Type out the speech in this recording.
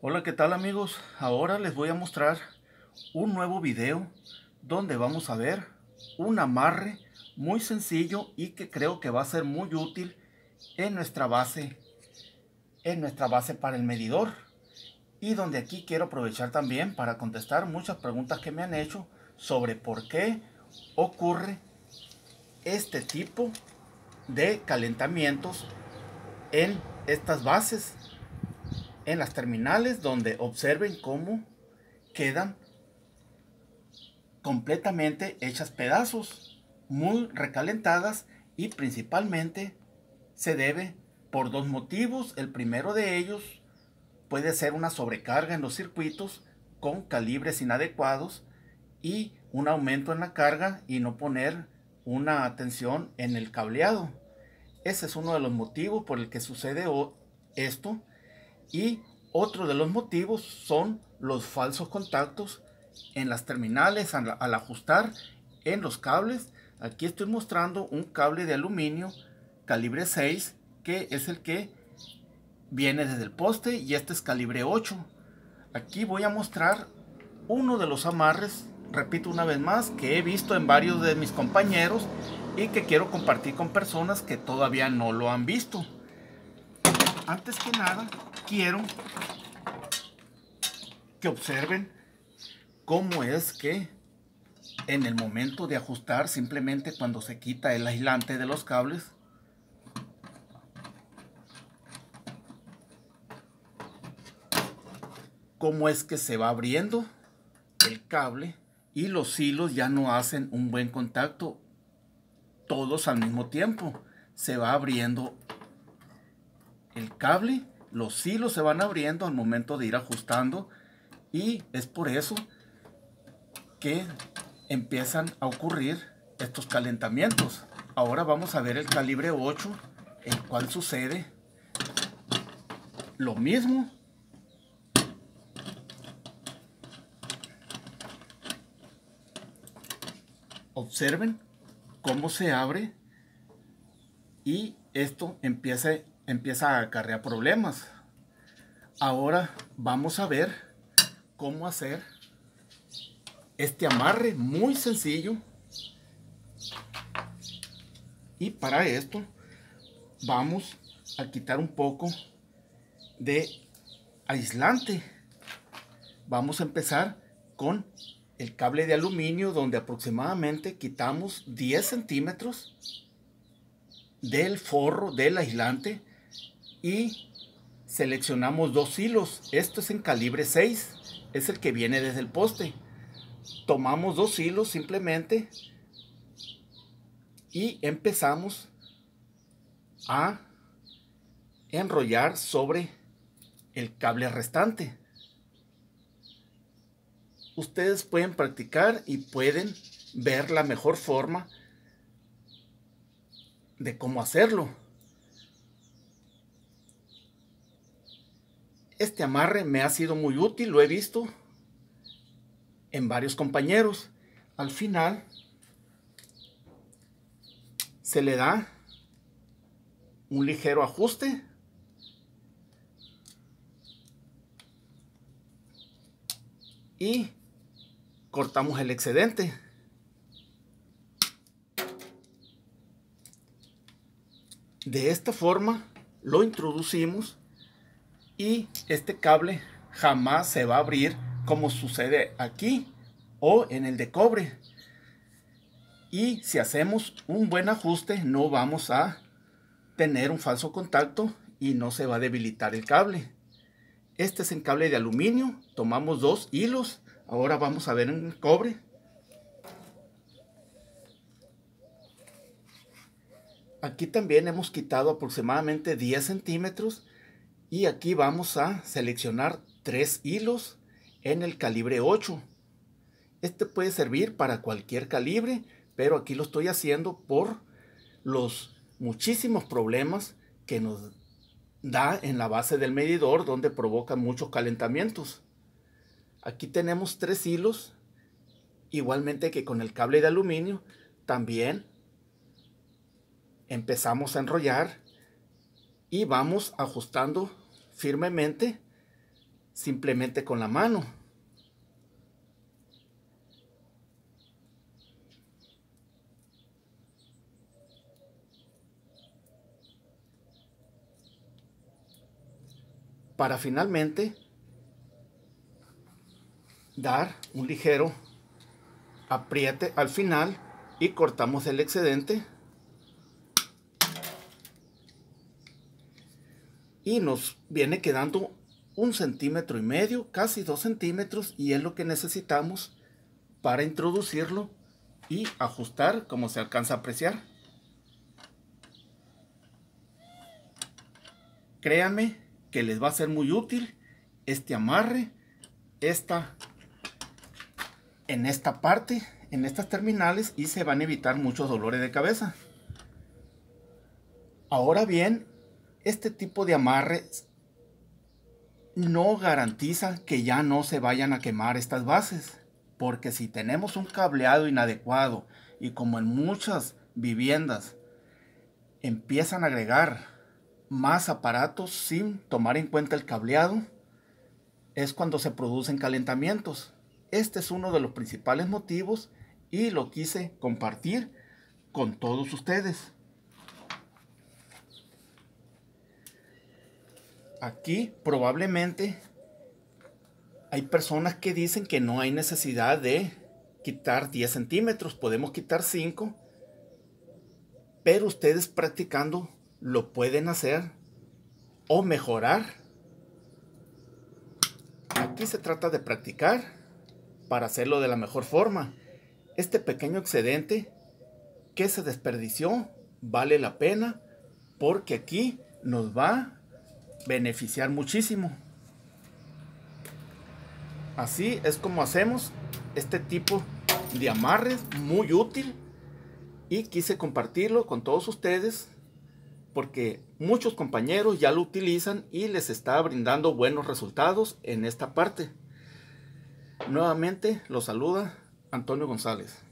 Hola, ¿qué tal amigos? Ahora les voy a mostrar un nuevo video donde vamos a ver un amarre muy sencillo y que creo que va a ser muy útil en nuestra base, en nuestra base para el medidor. Y donde aquí quiero aprovechar también para contestar muchas preguntas que me han hecho sobre por qué ocurre este tipo de calentamientos en estas bases en las terminales donde observen cómo quedan completamente hechas pedazos, muy recalentadas y principalmente se debe por dos motivos. El primero de ellos puede ser una sobrecarga en los circuitos con calibres inadecuados y un aumento en la carga y no poner una atención en el cableado. Ese es uno de los motivos por el que sucede esto y otro de los motivos son los falsos contactos en las terminales al, ajustar en los cables. Aquí estoy mostrando un cable de aluminio calibre 6 que es el que viene desde el poste y este es calibre 8. Aquí voy a mostrar uno de los amarres, repito una vez más, que he visto en varios de mis compañeros y que quiero compartir con personas que todavía no lo han visto. Antes que nada, quiero que observen cómo es que en el momento de ajustar, simplemente cuando se quita el aislante de los cables, cómo es que se va abriendo el cable y los hilos ya no hacen un buen contacto todos al mismo tiempo. Se va abriendo el cable los hilos se van abriendo al momento de ir ajustando y es por eso que empiezan a ocurrir estos calentamientos. Ahora vamos a ver el calibre 8, el cual sucede lo mismo. Observen cómo se abre y esto empieza empieza a acarrear problemas. Ahora vamos a ver cómo hacer este amarre muy sencillo. Y para esto vamos a quitar un poco de aislante. Vamos a empezar con el cable de aluminio donde aproximadamente quitamos 10 centímetros del forro del aislante y seleccionamos dos hilos. Esto es en calibre 6, es el que viene desde el poste. Tomamos dos hilos simplemente y empezamos a enrollar sobre el cable restante. Ustedes pueden practicar y pueden ver la mejor forma de cómo hacerlo. Este amarre me ha sido muy útil, lo he visto en varios compañeros. Al final se le da un ligero ajuste. Y cortamos el excedente. De esta forma lo introducimos y este cable jamás se va a abrir como sucede aquí o en el de cobre. Y si hacemos un buen ajuste no vamos a tener un falso contacto y no se va a debilitar el cable. Este es en cable de aluminio, tomamos dos hilos, ahora vamos a ver en el cobre. Aquí también hemos quitado aproximadamente 10 centímetros y aquí vamos a seleccionar tres hilos en el calibre 8. Este puede servir para cualquier calibre, pero aquí lo estoy haciendo por los muchísimos problemas que nos da en la base del medidor donde provoca muchos calentamientos. Aquí tenemos tres hilos, igualmente que con el cable de aluminio, también empezamos a enrollar y vamos ajustando firmemente simplemente con la mano. Para finalmente dar un ligero apriete al final y cortamos el excedente y nos viene quedando un centímetro y medio, casi dos centímetros y es lo que necesitamos para introducirlo y ajustar como se alcanza a apreciar. Créanme que les va a ser muy útil este amarre, esta en esta parte, en estas terminales y se van a evitar muchos dolores de cabeza. Ahora bien, este tipo de amarres no garantiza que ya no se vayan a quemar estas bases, porque si tenemos un cableado inadecuado y como en muchas viviendas empiezan a agregar más aparatos sin tomar en cuenta el cableado, es cuando se producen calentamientos. Este es uno de los principales motivos y lo quise compartir con todos ustedes. aquí probablemente hay personas que dicen que no hay necesidad de quitar 10 centímetros, podemos quitar 5, pero ustedes practicando lo pueden hacer o mejorar. Aquí se trata de practicar para hacerlo de la mejor forma. Este pequeño excedente que se desperdició vale la pena porque aquí nos va beneficiar muchísimo. Así es como hacemos este tipo de amarres muy útil y quise compartirlo con todos ustedes porque muchos compañeros ya lo utilizan y les está brindando buenos resultados en esta parte. Nuevamente los saluda Antonio González.